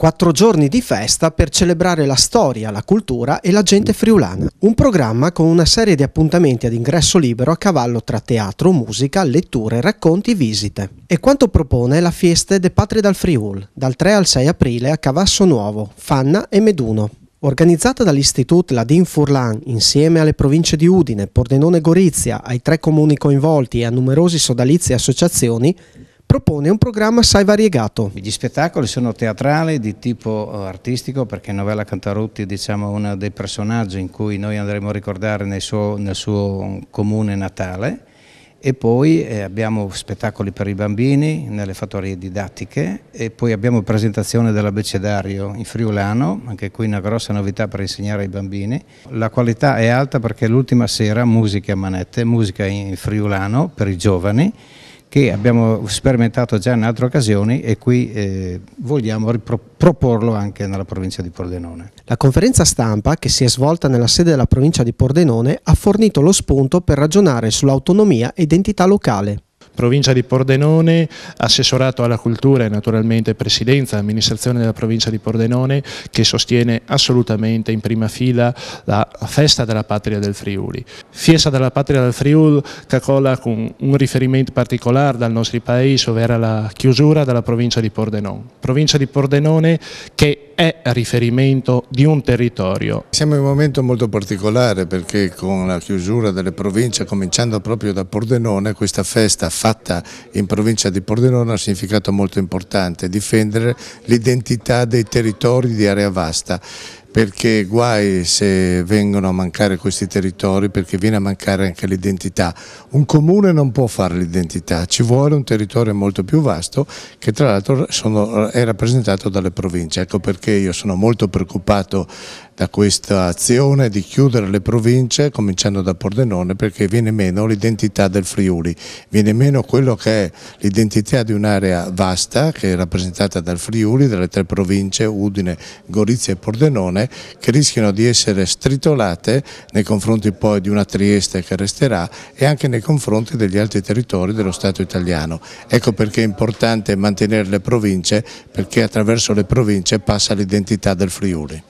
Quattro giorni di festa per celebrare la storia, la cultura e la gente friulana. Un programma con una serie di appuntamenti ad ingresso libero a cavallo tra teatro, musica, letture, racconti, visite. E quanto propone la Fiesta de Patrie dal Friul, dal 3 al 6 aprile a Cavasso Nuovo, Fanna e Meduno. Organizzata dall'Istitut Ladin Furlan insieme alle province di Udine, Pordenone e Gorizia, ai tre comuni coinvolti e a numerosi sodalizi e associazioni, propone un programma assai variegato. Gli spettacoli sono teatrali di tipo eh, artistico perché Novella Cantarutti è diciamo, uno dei personaggi in cui noi andremo a ricordare nel suo, nel suo comune natale e poi eh, abbiamo spettacoli per i bambini nelle fattorie didattiche e poi abbiamo presentazione dell'abecedario in friulano, anche qui una grossa novità per insegnare ai bambini. La qualità è alta perché l'ultima sera musica a manette, musica in friulano per i giovani che abbiamo sperimentato già in altre occasioni e qui eh, vogliamo proporlo anche nella provincia di Pordenone. La conferenza stampa che si è svolta nella sede della provincia di Pordenone ha fornito lo spunto per ragionare sull'autonomia e identità locale provincia di Pordenone, assessorato alla cultura e naturalmente presidenza, amministrazione della provincia di Pordenone che sostiene assolutamente in prima fila la festa della patria del Friuli. Fiesta della patria del Friuli cacola con un riferimento particolare dal nostro paese, ovvero la chiusura della provincia di Pordenone. Provincia di Pordenone che è riferimento di un territorio. Siamo in un momento molto particolare perché con la chiusura delle province, cominciando proprio da Pordenone, questa festa fatta in provincia di Pordenone ha significato molto importante, difendere l'identità dei territori di area vasta perché guai se vengono a mancare questi territori perché viene a mancare anche l'identità. Un comune non può fare l'identità, ci vuole un territorio molto più vasto che tra l'altro è rappresentato dalle province, ecco perché io sono molto preoccupato da questa azione di chiudere le province cominciando da Pordenone perché viene meno l'identità del Friuli, viene meno quello che è l'identità di un'area vasta che è rappresentata dal Friuli, dalle tre province Udine, Gorizia e Pordenone persone che rischiano di essere stritolate nei confronti poi di una Trieste che resterà e anche nei confronti degli altri territori dello Stato italiano. Ecco perché è importante mantenere le province perché attraverso le province passa l'identità del Friuli.